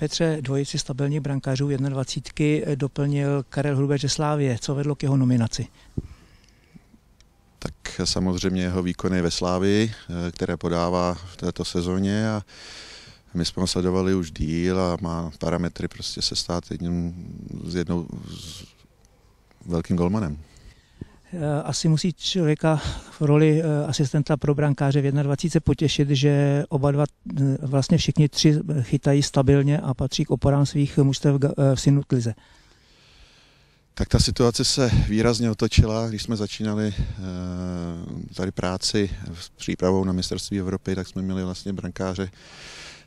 Petře, dvojici stabilních brankářů 21 eh, doplnil Karel Hrubé ze Slávě. Co vedlo k jeho nominaci? Tak samozřejmě jeho výkony ve Slávi, eh, které podává v této sezóně a my jsme ho sledovali už díl a má parametry prostě se stát jedním z jednou z velkým golmanem. Eh, asi musí člověka v roli eh, asistenta pro brankáře v 21 potěšit, že oba dva, eh, vlastně všichni tři chytají stabilně a patří k oporám svých mužstev v Sinutlize. Tak ta situace se výrazně otočila, když jsme začínali tady práci s přípravou na mistrovství Evropy, tak jsme měli vlastně brankáře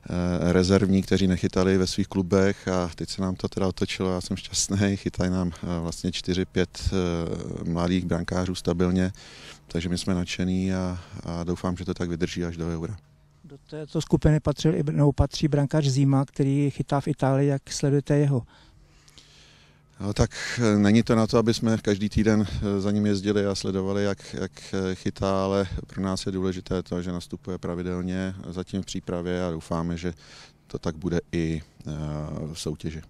Eh, rezervní, kteří nechytali ve svých klubech a teď se nám to teda otočilo, já jsem šťastný, chytají nám eh, vlastně 4-5 eh, mladých brankářů stabilně, takže my jsme nadšení a, a doufám, že to tak vydrží až do eura. Do této skupiny patří, nebo patří brankář Zima, který chytá v Itálii, jak sledujete jeho No tak eh, není to na to, aby jsme každý týden eh, za ním jezdili a sledovali, jak, jak eh, chytá, ale pro nás je důležité to, že nastupuje pravidelně, zatím v přípravě a doufáme, že to tak bude i v soutěži.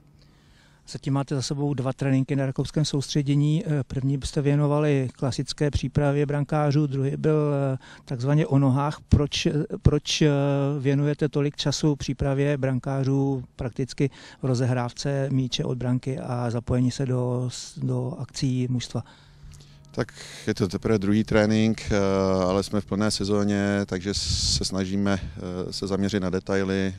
Zatím máte za sebou dva tréninky na rakouském soustředění. Eh, první byste věnovali klasické přípravě brankářů, druhý byl eh, takzvaně o nohách. Proč, eh, proč věnujete tolik času přípravě brankářů prakticky v rozehrávce míče od branky a zapojení se do, do akcí mužstva? Tak je to teprve druhý trénink, ale jsme v plné sezóně, takže se snažíme se zaměřit na detaily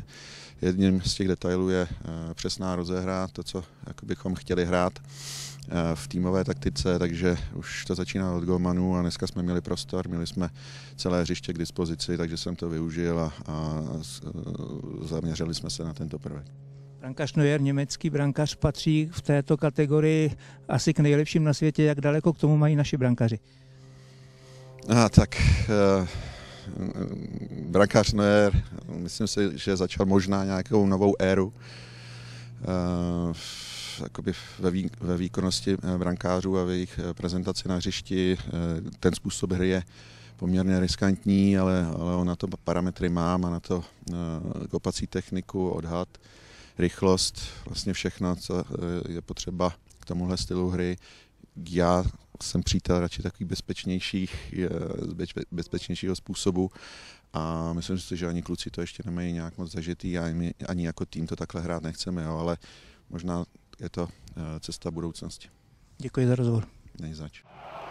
Jedním z těch detailů je eh, přesná rozehra, to, co bychom chtěli hrát eh, v týmové taktice, takže už to začíná od golmanů a dneska jsme měli prostor, měli jsme celé hřiště k dispozici, takže jsem to využil a, a eh, zaměřili jsme se na tento prvek. Brankař Neuer, německý brankař, patří v této kategorii asi k nejlepším na světě. Jak daleko k tomu mají naši brankaři? A, tak Eh, brankář Neuer, myslím si, že začal možná nějakou novou éru eh, jakoby ve, vý, ve výkonnosti eh, brankářů a v jejich prezentaci na hřišti. Ten způsob hry je poměrně riskantní, ale, ale on na to parametry má, má na to kopací techniku, odhad, rychlost, vlastně všechno, co je potřeba k tomuhle stylu hry. Já jsem přítel radši takových bezpečnějších, eh, bezpečnějšího způsobu a myslím si, že ani kluci to ještě nemají nějak moc zažitý a ani, ani jako tým to takhle hrát nechceme, jo, ale možná je to eh, cesta budoucnosti. Děkuji za rozhovor. Nejzač.